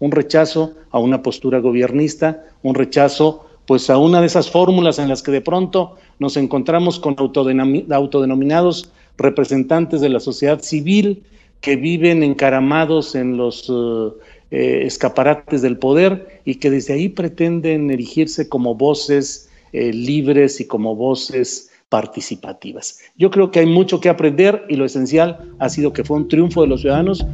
un rechazo a una postura gobiernista, un rechazo pues a una de esas fórmulas en las que de pronto nos encontramos con autodenominados representantes de la sociedad civil que viven encaramados en los eh, eh, escaparates del poder y que desde ahí pretenden erigirse como voces eh, libres y como voces participativas. Yo creo que hay mucho que aprender y lo esencial ha sido que fue un triunfo de los ciudadanos.